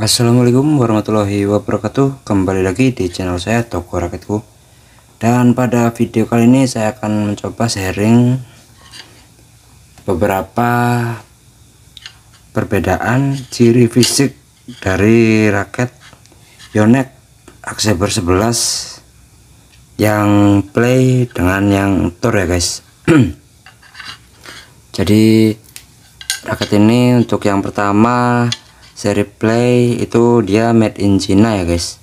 Assalamualaikum warahmatullahi wabarakatuh Kembali lagi di channel saya Toko raketku Dan pada video kali ini saya akan mencoba sharing Beberapa perbedaan ciri fisik dari raket Yonex Axeber 11 Yang play dengan yang tour ya guys Jadi raket ini untuk yang pertama seri play itu dia made in China ya guys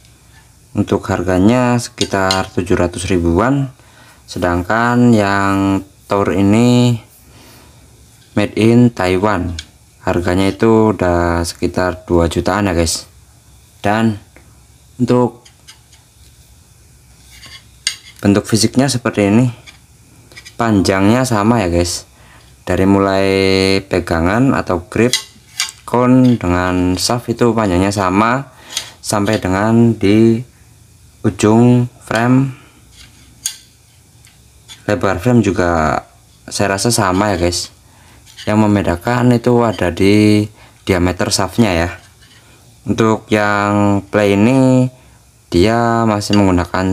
untuk harganya sekitar 700 ribuan sedangkan yang tour ini made in Taiwan harganya itu udah sekitar 2 jutaan ya guys dan untuk bentuk fisiknya seperti ini panjangnya sama ya guys dari mulai pegangan atau grip kun dengan shaft itu panjangnya sama sampai dengan di ujung frame lebar frame juga saya rasa sama ya guys yang membedakan itu ada di diameter shaftnya ya untuk yang play ini dia masih menggunakan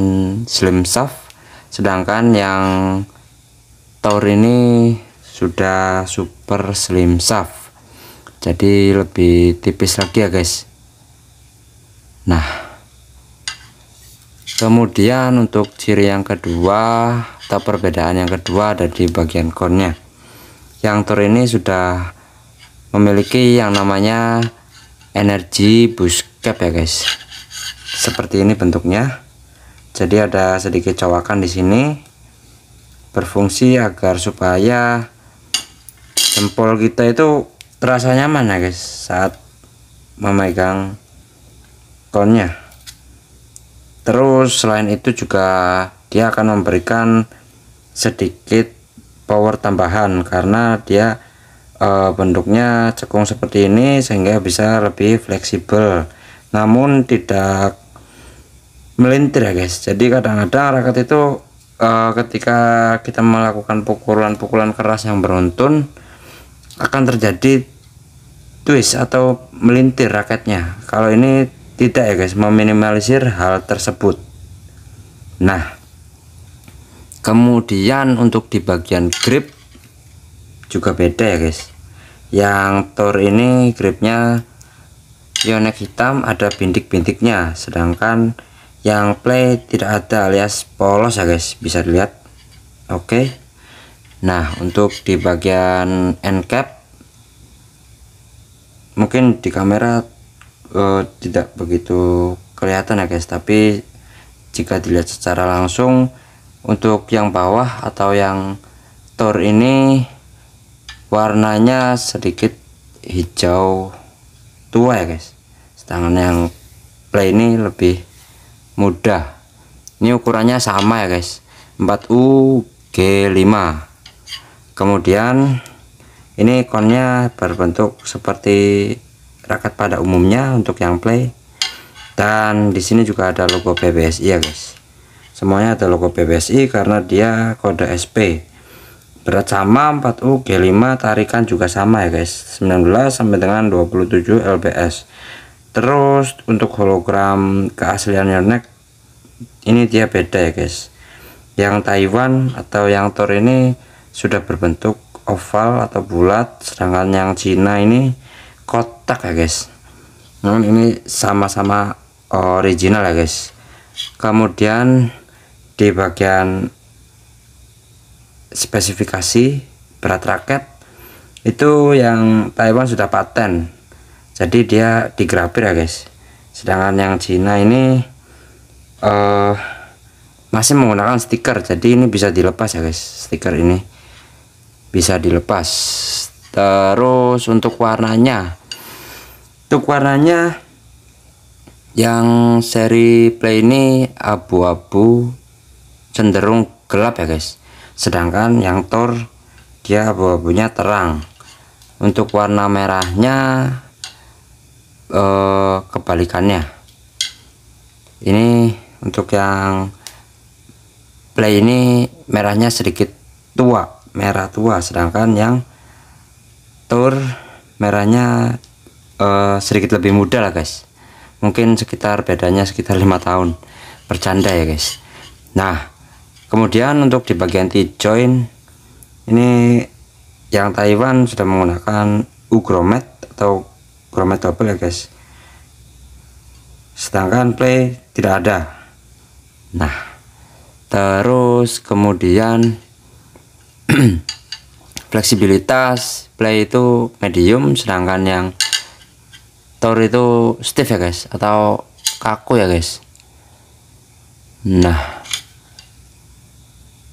slim shaft sedangkan yang tour ini sudah super slim shaft jadi lebih tipis lagi ya guys nah kemudian untuk ciri yang kedua atau perbedaan yang kedua ada di bagian kornya yang tur ini sudah memiliki yang namanya energi boost cap ya guys seperti ini bentuknya jadi ada sedikit cowakan di sini berfungsi agar supaya jempol kita itu terasa nyaman ya guys saat memegang konnya terus selain itu juga dia akan memberikan sedikit power tambahan karena dia e, bentuknya cekung seperti ini sehingga bisa lebih fleksibel namun tidak melintir ya guys jadi kadang-kadang raket itu e, ketika kita melakukan pukulan-pukulan keras yang beruntun akan terjadi twist atau melintir raketnya kalau ini tidak ya guys meminimalisir hal tersebut nah kemudian untuk di bagian grip juga beda ya guys yang tor ini gripnya yonek hitam ada bintik-bintiknya sedangkan yang play tidak ada alias polos ya guys bisa dilihat oke okay. nah untuk di bagian end cap mungkin di kamera uh, tidak begitu kelihatan ya guys tapi jika dilihat secara langsung untuk yang bawah atau yang tor ini warnanya sedikit hijau tua ya guys sedangkan yang play ini lebih mudah ini ukurannya sama ya guys 4U G5 kemudian ini konnya berbentuk seperti raket pada umumnya untuk yang play dan di sini juga ada logo PBSI ya guys semuanya ada logo PBSI karena dia kode SP berat sama 4U G5 tarikan juga sama ya guys 19 sampai dengan 27 LBS terus untuk hologram keaslian neck ini dia beda ya guys yang Taiwan atau yang Thor ini sudah berbentuk oval atau bulat sedangkan yang Cina ini kotak ya guys namun ini sama-sama eh, original ya guys kemudian di bagian spesifikasi berat raket itu yang Taiwan sudah paten jadi dia digrafir ya guys sedangkan yang Cina ini uh, masih menggunakan stiker jadi ini bisa dilepas ya guys stiker ini bisa dilepas terus untuk warnanya untuk warnanya yang seri play ini abu-abu cenderung gelap ya guys sedangkan yang tor dia abu-abunya terang untuk warna merahnya eh, kebalikannya ini untuk yang play ini merahnya sedikit tua merah tua sedangkan yang tour merahnya uh, sedikit lebih muda lah guys mungkin sekitar bedanya sekitar lima tahun bercanda ya guys nah kemudian untuk di bagian T join ini yang Taiwan sudah menggunakan ugromet atau Ugromet double ya guys sedangkan play tidak ada nah terus kemudian fleksibilitas play itu medium sedangkan yang tor itu stiff ya guys atau kaku ya guys nah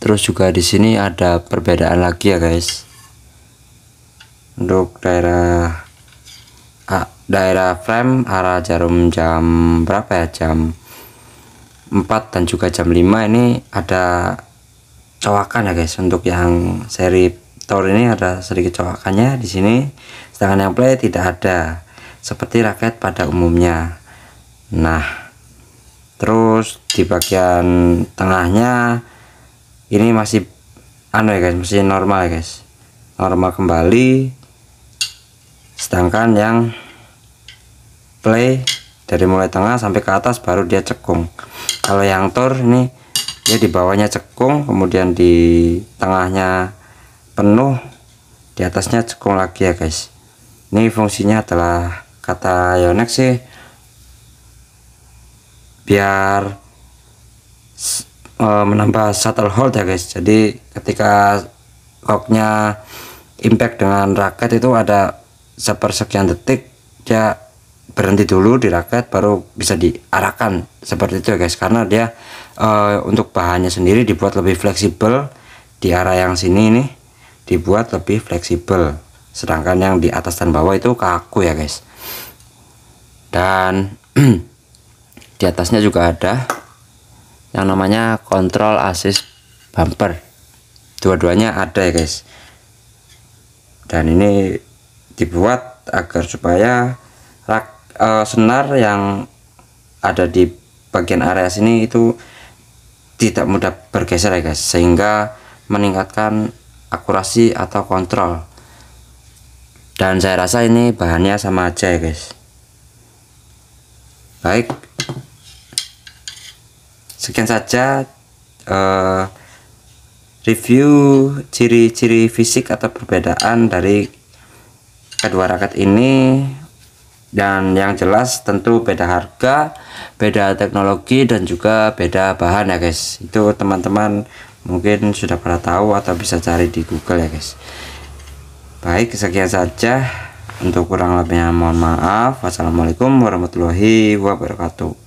terus juga di sini ada perbedaan lagi ya guys untuk daerah daerah frame arah jarum jam berapa ya jam 4 dan juga jam 5 ini ada cowakan ya guys untuk yang seri Thor ini ada sedikit cowakannya di sini sedangkan yang play tidak ada seperti raket pada umumnya nah terus di bagian tengahnya ini masih aneh ya guys masih normal ya guys normal kembali sedangkan yang play dari mulai tengah sampai ke atas baru dia cekung kalau yang tour ini ya di bawahnya cekung kemudian di tengahnya penuh di atasnya cekung lagi ya guys ini fungsinya adalah kata Yonex sih biar e, menambah shuttle hold ya guys jadi ketika koknya impact dengan raket itu ada sepersekian detik ya berhenti dulu di baru bisa diarahkan seperti itu ya guys karena dia uh, untuk bahannya sendiri dibuat lebih fleksibel di arah yang sini ini dibuat lebih fleksibel sedangkan yang di atas dan bawah itu kaku ya guys dan di atasnya juga ada yang namanya kontrol assist bumper dua-duanya ada ya guys dan ini dibuat agar supaya uh, senar yang ada di bagian area sini itu tidak mudah bergeser ya guys sehingga meningkatkan akurasi atau kontrol dan saya rasa ini bahannya sama aja ya guys baik sekian saja uh, review ciri-ciri fisik atau perbedaan dari kedua raket ini dan yang jelas tentu beda harga beda teknologi dan juga beda bahan ya guys itu teman-teman mungkin sudah pernah tahu atau bisa cari di Google ya guys baik sekian saja untuk kurang lebihnya mohon maaf wassalamualaikum warahmatullahi wabarakatuh